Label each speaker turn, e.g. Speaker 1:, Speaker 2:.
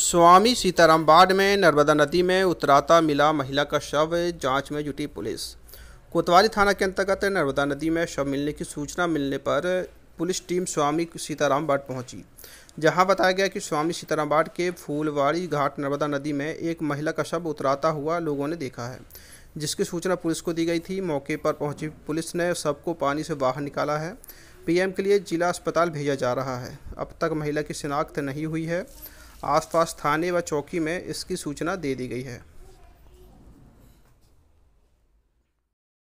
Speaker 1: स्वामी सीताराम बाढ़ में नर्मदा नदी में उतराता मिला महिला का शव जांच में जुटी पुलिस कोतवाली थाना के अंतर्गत नर्मदा नदी में शव मिलने की सूचना मिलने पर पुलिस टीम स्वामी सीताराम बाट पहुंची जहां बताया गया कि स्वामी सीताराम बाट के फूलवाड़ी घाट नर्मदा नदी में एक महिला का शव उतराता हुआ लोगों ने देखा है जिसकी सूचना पुलिस को दी गई थी मौके पर पहुंची पुलिस ने सबको पानी से बाहर निकाला है पीएम के लिए जिला अस्पताल भेजा जा रहा है अब तक महिला की शिनाख्त नहीं हुई है आसपास थाने व चौकी में इसकी सूचना दे दी गई है